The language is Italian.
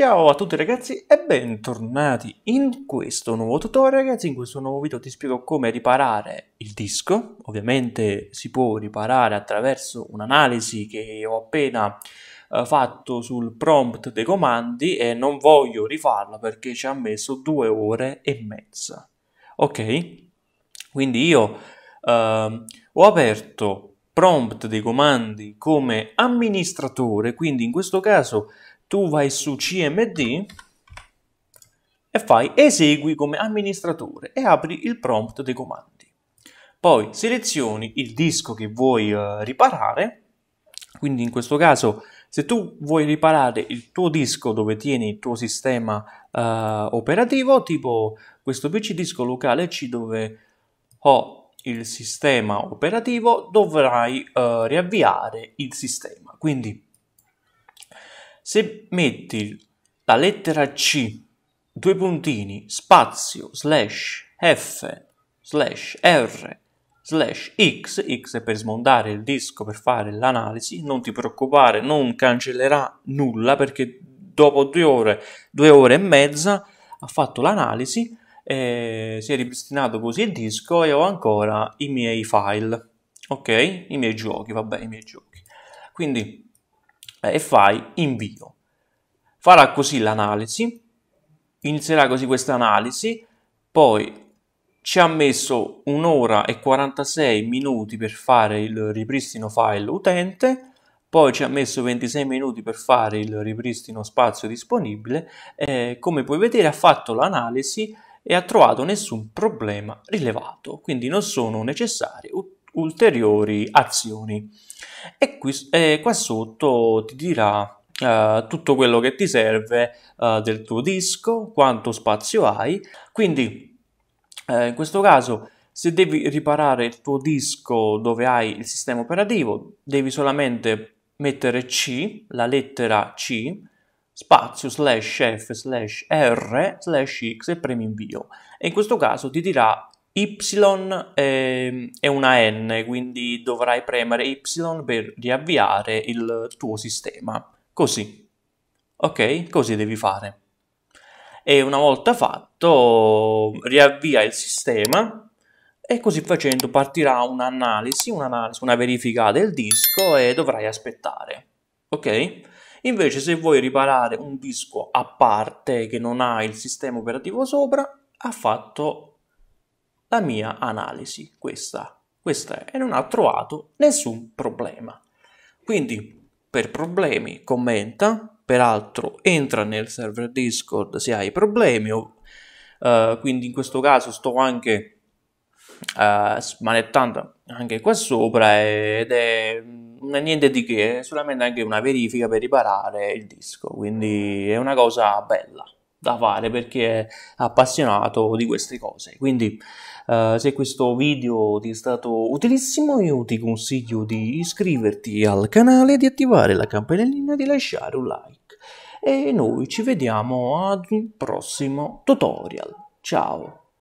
Ciao a tutti ragazzi e bentornati in questo nuovo tutorial ragazzi, in questo nuovo video ti spiego come riparare il disco, ovviamente si può riparare attraverso un'analisi che ho appena eh, fatto sul prompt dei comandi e non voglio rifarla perché ci ha messo due ore e mezza, ok? Quindi io eh, ho aperto prompt dei comandi come amministratore, quindi in questo caso tu vai su cmd e fai esegui come amministratore e apri il prompt dei comandi. Poi selezioni il disco che vuoi uh, riparare, quindi in questo caso se tu vuoi riparare il tuo disco dove tieni il tuo sistema uh, operativo, tipo questo PC disco locale C dove ho il sistema operativo, dovrai uh, riavviare il sistema. Quindi se metti la lettera C, due puntini, spazio, slash, F, slash, R, slash, X, X è per smontare il disco, per fare l'analisi, non ti preoccupare, non cancellerà nulla perché dopo due ore, due ore e mezza ha fatto l'analisi, eh, si è ripristinato così il disco e ho ancora i miei file, ok? I miei giochi, vabbè, i miei giochi. Quindi eh, e fai invio. Farà così l'analisi, inizierà così questa analisi, poi ci ha messo un'ora e 46 minuti per fare il ripristino file utente, poi ci ha messo 26 minuti per fare il ripristino spazio disponibile e come puoi vedere ha fatto l'analisi e ha trovato nessun problema rilevato quindi non sono necessarie ulteriori azioni. E qui, e qua sotto ti dirà Uh, tutto quello che ti serve uh, del tuo disco, quanto spazio hai. Quindi uh, in questo caso se devi riparare il tuo disco dove hai il sistema operativo, devi solamente mettere C, la lettera C, spazio slash F slash R slash X e premi invio. E in questo caso ti dirà Y è, ehm, è una N, quindi dovrai premere Y per riavviare il tuo sistema. Così. Ok? Così devi fare. E una volta fatto, riavvia il sistema e così facendo partirà un'analisi, un'analisi, una verifica del disco e dovrai aspettare. Ok? Invece se vuoi riparare un disco a parte che non ha il sistema operativo sopra, ha fatto la mia analisi, questa, questa è, e non ha trovato nessun problema. Quindi per problemi commenta, peraltro entra nel server Discord se hai problemi, o, uh, quindi in questo caso sto anche uh, smanettando anche qua sopra ed è niente di che, è solamente anche una verifica per riparare il disco, quindi è una cosa bella da fare perché è appassionato di queste cose. Quindi eh, se questo video ti è stato utilissimo io ti consiglio di iscriverti al canale, di attivare la campanellina, e di lasciare un like e noi ci vediamo ad un prossimo tutorial. Ciao!